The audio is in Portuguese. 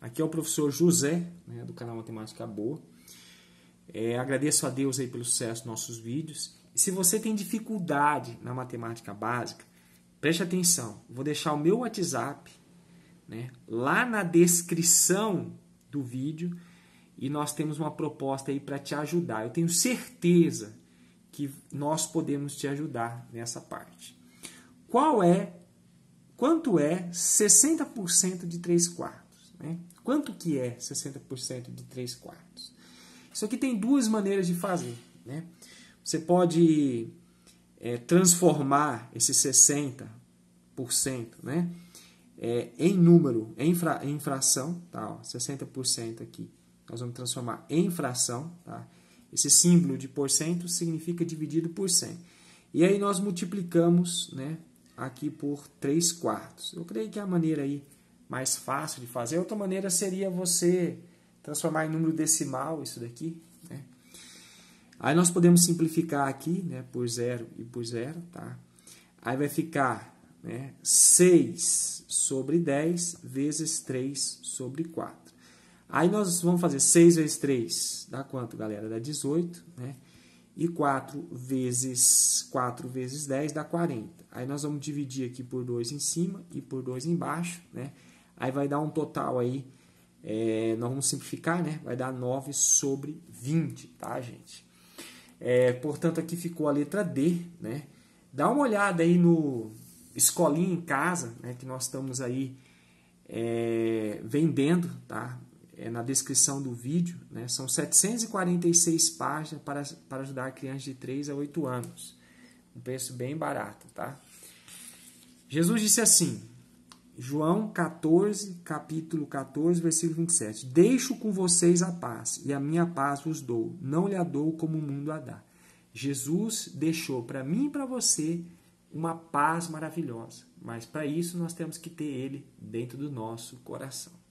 Aqui é o professor José, né, do canal Matemática Boa. É, agradeço a Deus aí pelo sucesso dos nossos vídeos. E se você tem dificuldade na matemática básica, preste atenção. Vou deixar o meu WhatsApp né, lá na descrição do vídeo e nós temos uma proposta aí para te ajudar. Eu tenho certeza que nós podemos te ajudar nessa parte. Qual é, quanto é 60% de 3 quartos? Né? Quanto que é 60% de 3 quartos? Isso aqui tem duas maneiras de fazer. Né? Você pode é, transformar esse 60% né? É, em número, em, fra, em fração, tá, ó, 60% aqui. Nós vamos transformar em fração. Tá? Esse símbolo de porcento significa dividido por 100. E aí nós multiplicamos né, aqui por 3 quartos. Eu creio que é a maneira aí mais fácil de fazer. Outra maneira seria você transformar em número decimal isso daqui. Né? Aí nós podemos simplificar aqui né, por zero e por zero. Tá? Aí vai ficar né, 6 sobre 10 vezes 3 sobre 4. Aí nós vamos fazer 6 vezes 3 dá quanto, galera? Dá 18, né? E 4 vezes 4 vezes 10 dá 40. Aí nós vamos dividir aqui por 2 em cima e por 2 embaixo, né? Aí vai dar um total aí, é, nós vamos simplificar, né? Vai dar 9 sobre 20, tá, gente? É, portanto, aqui ficou a letra D, né? Dá uma olhada aí no Escolinha em Casa, né? Que nós estamos aí é, vendendo, tá? É na descrição do vídeo, né? São 746 páginas para, para ajudar crianças de 3 a 8 anos. Um preço bem barato, tá? Jesus disse assim: João 14, capítulo 14, versículo 27. Deixo com vocês a paz, e a minha paz vos dou. Não lhe a dou como o mundo a dá. Jesus deixou para mim e para você uma paz maravilhosa, mas para isso nós temos que ter ele dentro do nosso coração.